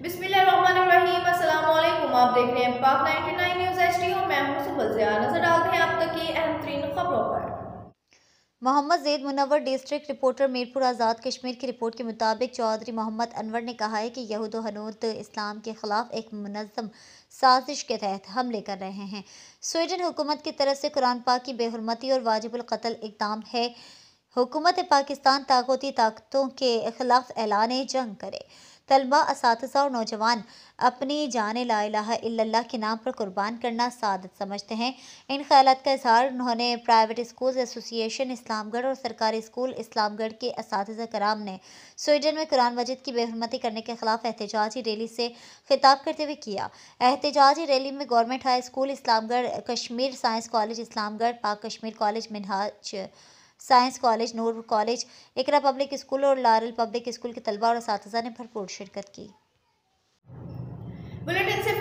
आप देख रहे हैं पाक 99 न्यूज़ एचडी और मैं हूं सुबल जिया नजर डालते हैं आप तक की अहम तरीन खबरों पर मोहम्मद जैद मुनवर डिस्ट्रिक्ट रिपोर्टर मीरपुर आज़ाद कश्मीर की रिपोर्ट के मुताबिक चौधरी मोहम्मद अनवर ने कहा है कि यहूद हनूद इस्लाम के ख़िलाफ़ एक मनज़म साजिश के तहत हमले कर रहे हैं स्वीडन हुकूमत की तरफ से कुरान पाक की बेहरमती और वाजिबुल कत्ल इकदाम है हुकूमत पाकिस्तान ताकती ताकतों के ख़िलाफ़ ऐलान जंग करे तलबा इस और नौजवान अपनी जान ला के नाम पर कुर्बान करना सादत समझते हैं इन ख्याल का इजहार उन्होंने प्राइवेट स्कूल एसोसिएशन इस्लामगढ़ और सरकारी स्कूल इस्लामगढ़ के इस कराम ने स्वीडन में कुरान मजिद की बेहरमती करने के खिलाफ एहतजाजी रैली से खिताब करते हुए किया एहतजाजी रैली में government high school Islamgarh Kashmir science college Islamgarh Pak Kashmir college Minhaj science college Noor college Iqra public school और लारल पब्लिक स्कूल के तलबा और इस ने भरपूर शिरकत की बुलेटिन से